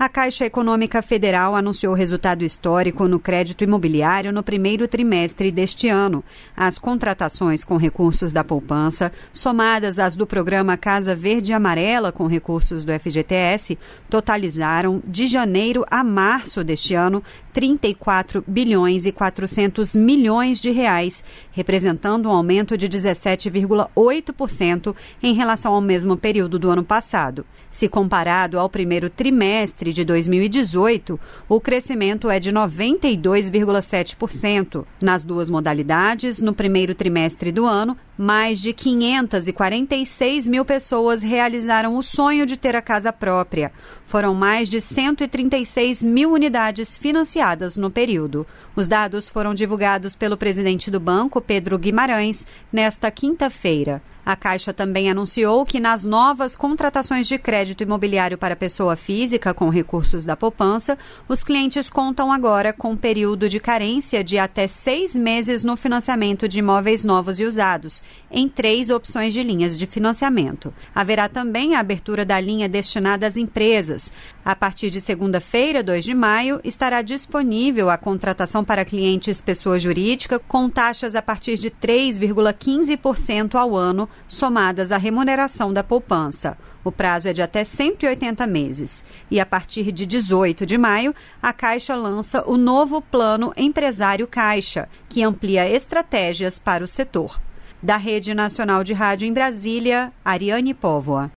A Caixa Econômica Federal anunciou resultado histórico no crédito imobiliário no primeiro trimestre deste ano. As contratações com recursos da poupança, somadas às do programa Casa Verde e Amarela com recursos do FGTS, totalizaram de janeiro a março deste ano 34 bilhões e 400 milhões de reais, representando um aumento de 17,8% em relação ao mesmo período do ano passado. Se comparado ao primeiro trimestre de 2018, o crescimento é de 92,7% nas duas modalidades no primeiro trimestre do ano mais de 546 mil pessoas realizaram o sonho de ter a casa própria. Foram mais de 136 mil unidades financiadas no período. Os dados foram divulgados pelo presidente do banco, Pedro Guimarães, nesta quinta-feira. A Caixa também anunciou que nas novas contratações de crédito imobiliário para pessoa física com recursos da poupança, os clientes contam agora com um período de carência de até seis meses no financiamento de imóveis novos e usados em três opções de linhas de financiamento. Haverá também a abertura da linha destinada às empresas. A partir de segunda-feira, 2 de maio, estará disponível a contratação para clientes pessoa jurídica com taxas a partir de 3,15% ao ano, somadas à remuneração da poupança. O prazo é de até 180 meses. E a partir de 18 de maio, a Caixa lança o novo Plano Empresário Caixa, que amplia estratégias para o setor. Da Rede Nacional de Rádio em Brasília, Ariane Póvoa.